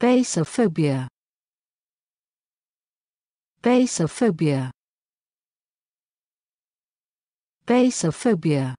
Basophobia. Basophobia. Basophobia.